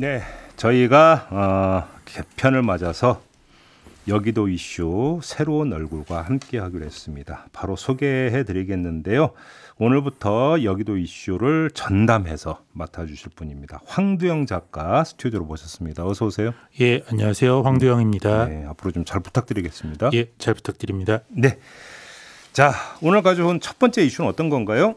네, 저희가 어, 개편을 맞아서 여기도 이슈 새로운 얼굴과 함께 하기로 했습니다. 바로 소개해 드리겠는데요. 오늘부터 여기도 이슈를 전담해서 맡아주실 분입니다. 황두영 작가 스튜디오로 모셨습니다. 어서 오세요. 예, 안녕하세요. 황두영입니다. 네, 앞으로 좀 잘 부탁드리겠습니다. 예, 잘 부탁드립니다. 네. 자, 오늘 가져온 첫 번째 이슈는 어떤 건가요?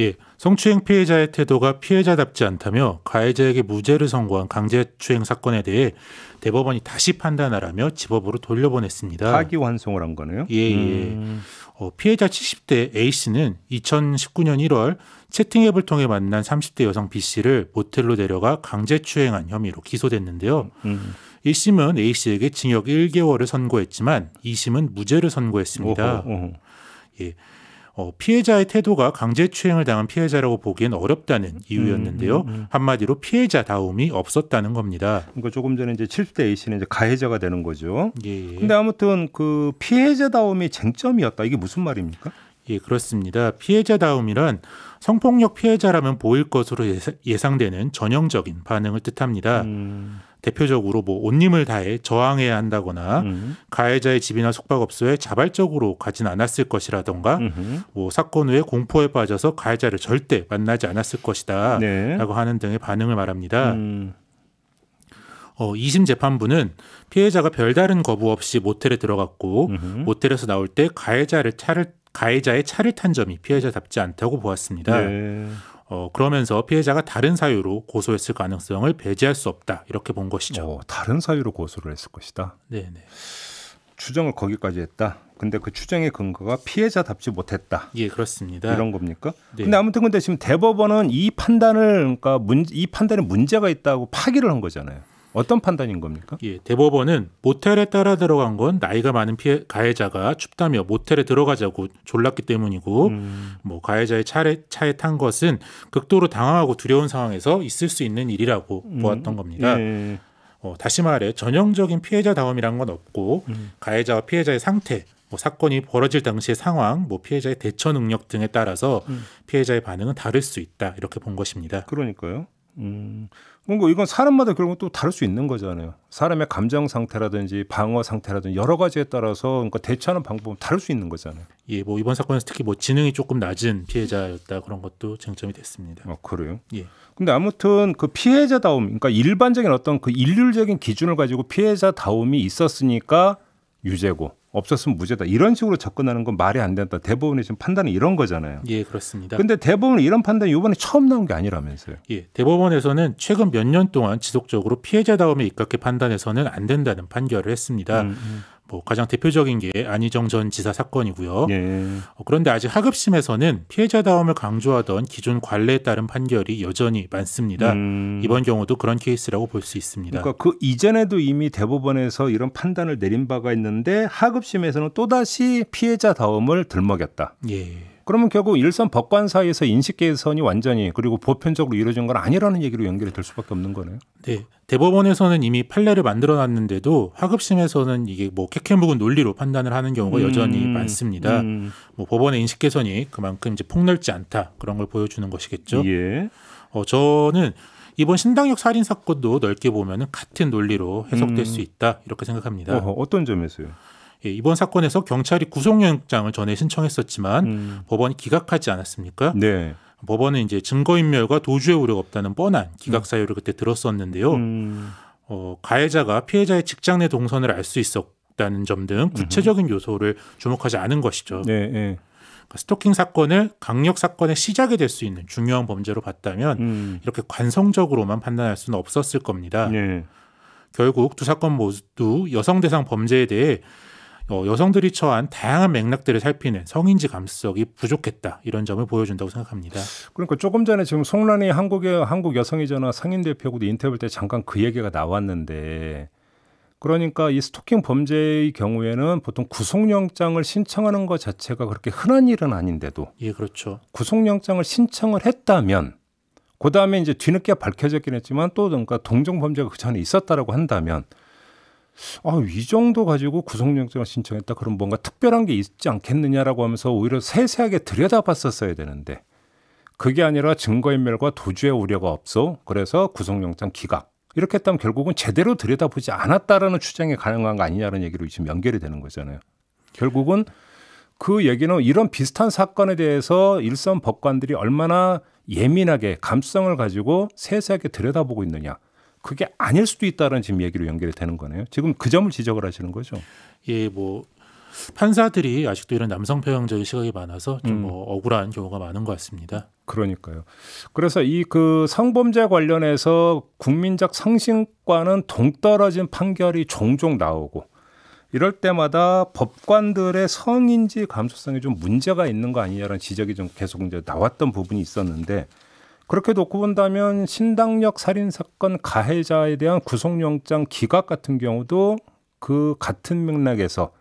예, 성추행 피해자의 태도가 피해자답지 않다며 가해자에게 무죄를 선고한 강제추행 사건에 대해 대법원이 다시 판단하라며 집법으로 돌려보냈습니다. 사기환송을 한 거네요. 예, 예, 음. 어, 피해자 70대 A 씨는 2019년 1월 채팅 앱을 통해 만난 30대 여성 B 씨를 모텔로 데려가 강제추행한 혐의로 기소됐는데요. 음. 1심은 음. A 씨에게 징역 1개월을 선고했지만 2심은 무죄를 선고했습니다. 오호, 오호. 예. 어, 피해자의 태도가 강제추행을 당한 피해자라고 보기엔 어렵다는 음, 이유였는데요. 음, 음, 음. 한마디로 피해자다움이 없었다는 겁니다. 그러니까 조금 전에 이제 70대 A 씨는 이제 가해자가 되는 거죠. 예. 예. 근데 아무튼 그 피해자다움이 쟁점이었다. 이게 무슨 말입니까? 예, 그렇습니다. 피해자다움이란 성폭력 피해자라면 보일 것으로 예상되는 전형적인 반응을 뜻합니다. 음. 대표적으로 뭐 온님을 다해 저항해야 한다거나 음흠. 가해자의 집이나 숙박업소에 자발적으로 가진 않았을 것이라던가 음흠. 뭐 사건 후에 공포에 빠져서 가해자를 절대 만나지 않았을 것이다라고 네. 하는 등의 반응을 말합니다. 음. 어, 2심 재판부는 피해자가 별다른 거부 없이 모텔에 들어갔고 음흠. 모텔에서 나올 때 가해자를 차를 가해자의 차를 탄 점이 피해자답지 않다고 보았습니다. 네. 어, 그러면서 피해자가 다른 사유로 고소했을 가능성을 배제할 수 없다 이렇게 본 것이죠. 어, 다른 사유로 고소를 했을 것이다. 네, 네 추정을 거기까지 했다. 근데 그 추정의 근거가 피해자답지 못했다. 예, 그렇습니다. 이런 겁니까? 네. 근데 아무튼 근데 지금 대법원은 이 판단을 그러니까 문, 이 판단에 문제가 있다고 파기를 한 거잖아요. 어떤 판단인 겁니까? 예, 대법원은 모텔에 따라 들어간 건 나이가 많은 피해 가해자가 춥다며 모텔에 들어가자고 졸랐기 때문이고 음. 뭐 가해자의 차례, 차에 탄 것은 극도로 당황하고 두려운 상황에서 있을 수 있는 일이라고 음. 보았던 겁니다. 예. 예. 어, 다시 말해 전형적인 피해자 다움이란 건 없고 음. 가해자와 피해자의 상태 뭐 사건이 벌어질 당시의 상황, 뭐 피해자의 대처 능력 등에 따라서 음. 피해자의 반응은 다를 수 있다 이렇게 본 것입니다. 그러니까요. 음, 뭔가 이건 사람마다 결국 또 다를 수 있는 거잖아요. 사람의 감정 상태라든지 방어 상태라든지 여러 가지에 따라서 그러니까 대처하는 방법은 다를 수 있는 거잖아요. 예, 뭐 이번 사건에서 특히 뭐 지능이 조금 낮은 피해자였다 그런 것도 쟁점이 됐습니다. 어, 그래요? 예. 근데 아무튼 그 피해자다움, 그러니까 일반적인 어떤 그 일률적인 기준을 가지고 피해자다움이 있었으니까 유죄고 없었으면 무죄다. 이런 식으로 접근하는 건 말이 안 된다. 대법원의 지금 판단은 이런 거잖아요. 예, 그렇습니다. 근데 대법원 이런 판단이 이번에 처음 나온 게 아니라면서요. 예, 대법원에서는 최근 몇 년 동안 지속적으로 피해자 다움에 입각해 판단해서는 안 된다는 판결을 했습니다. 음, 음. 뭐 가장 대표적인 게 안희정 전 지사 사건이고요. 예. 어, 그런데 아직 하급심에서는 피해자다움을 강조하던 기존 관례에 따른 판결이 여전히 많습니다. 음. 이번 경우도 그런 케이스라고 볼 수 있습니다. 그러니까 그 이전에도 이미 대법원에서 이런 판단을 내린 바가 있는데 하급심에서는 또다시 피해자다움을 들먹였다. 예. 그러면 결국 일선 법관 사이에서 인식 개선이 완전히 그리고 보편적으로 이루어진 건 아니라는 얘기로 연결이 될 수밖에 없는 거네요. 네. 대법원에서는 이미 판례를 만들어 놨는데도 하급심에서는 이게 뭐 캐캐묵은 논리로 판단을 하는 경우가 음, 여전히 음, 많습니다. 음. 뭐 법원의 인식 개선이 그만큼 이제 폭넓지 않다 그런 걸 보여주는 것이겠죠. 예. 어 저는 이번 신당역 살인 사건도 넓게 보면 같은 논리로 해석될 음. 수 있다 이렇게 생각합니다. 어 어떤 점에서요? 예, 이번 사건에서 경찰이 구속영장을 전에 신청했었지만 음. 법원이 기각하지 않았습니까? 네. 법원은 이제 증거인멸과 도주의 우려가 없다는 뻔한 기각 음. 사유를 그때 들었었는데요. 음. 어, 가해자가 피해자의 직장 내 동선을 알 수 있었다는 점 등 구체적인 요소를 주목하지 않은 것이죠. 네, 네. 그러니까 스토킹 사건을 강력 사건의 시작이 될 수 있는 중요한 범죄로 봤다면 음. 이렇게 관성적으로만 판단할 수는 없었을 겁니다. 네. 결국 두 사건 모두 여성 대상 범죄에 대해 어, 여성들이 처한 다양한 맥락들을 살피는 성인지 감수성이 부족했다 이런 점을 보여준다고 생각합니다. 그러니까 조금 전에 지금 송란이 한국의 한국 여성이전화 상임 대표국도 인터뷰 때 잠깐 그 얘기가 나왔는데 그러니까 이 스토킹 범죄의 경우에는 보통 구속영장을 신청하는 것 자체가 그렇게 흔한 일은 아닌데도 예 그렇죠. 구속영장을 신청을 했다면 그다음에 이제 뒤늦게 밝혀졌긴 했지만 또 뭔가 동종 범죄가 그 전에 있었다라고 한다면 아, 이 정도 가지고 구속영장을 신청했다. 그럼 뭔가 특별한 게 있지 않겠느냐라고 하면서 오히려 세세하게 들여다봤었어야 되는데 그게 아니라 증거인멸과 도주의 우려가 없어. 그래서 구속영장 기각. 이렇게 했다면 결국은 제대로 들여다보지 않았다라는 추정이 가능한 거 아니냐는 얘기로 지금 연결이 되는 거잖아요. 결국은 그 얘기는 이런 비슷한 사건에 대해서 일선 법관들이 얼마나 예민하게 감성을 가지고 세세하게 들여다보고 있느냐. 그게 아닐 수도 있다는 지금 얘기로 연결이 되는 거네요. 지금 그 점을 지적을 하시는 거죠. 예, 뭐 판사들이 아직도 이런 남성 편향적인 시각이 많아서 좀뭐 음. 뭐 억울한 경우가 많은 것 같습니다. 그러니까요. 그래서 이 그 성범죄 관련해서 국민적 상식과는 동떨어진 판결이 종종 나오고 이럴 때마다 법관들의 성인지 감수성이 좀 문제가 있는 거 아니냐라는 지적이 좀 계속 이제 나왔던 부분이 있었는데 그렇게 놓고 본다면 신당역 살인 사건 가해자에 대한 구속영장 기각 같은 경우도 그 같은 맥락에서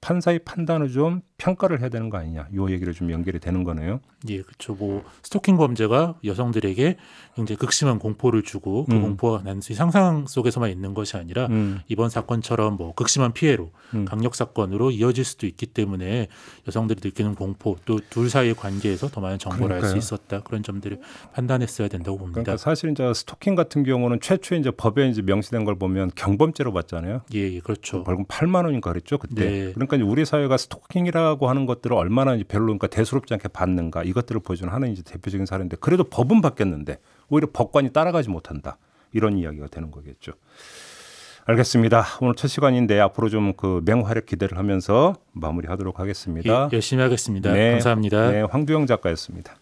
판사의 판단을 좀 평가를 해야 되는 거 아니냐 요 얘기를 좀 연결이 되는 거네요. 예, 그렇죠. 뭐 스토킹 범죄가 여성들에게 굉장히 극심한 공포를 주고 그 음. 공포가 단지 상상 속에서만 있는 것이 아니라 음. 이번 사건처럼 뭐 극심한 피해로 음. 강력 사건으로 이어질 수도 있기 때문에 여성들이 느끼는 공포 또 둘 사이의 관계에서 더 많은 정보를 알 수 있었다 그런 점들을 판단했어야 된다고 봅니다. 그러니까 사실 이제 스토킹 같은 경우는 최초 이제 법에 이제 명시된 걸 보면 경범죄로 봤잖아요. 예, 예 그렇죠. 벌금 8만 원인가 그랬죠 그때. 네. 그러니까 우리 사회가 스토킹이라 수사라고 하는 것들을 얼마나 이제 변론과 대수롭지 않게 받는가 이것들을 보여주는 하나의 이제 대표적인 사례인데 그래도 법은 바뀌었는데 오히려 법관이 따라가지 못한다 이런 이야기가 되는 거겠죠. 알겠습니다. 오늘 첫 시간인데 앞으로 좀그 맹활약 기대를 하면서 마무리하도록 하겠습니다. 예, 열심히 하겠습니다. 네, 감사합니다. 네, 황두영 작가였습니다.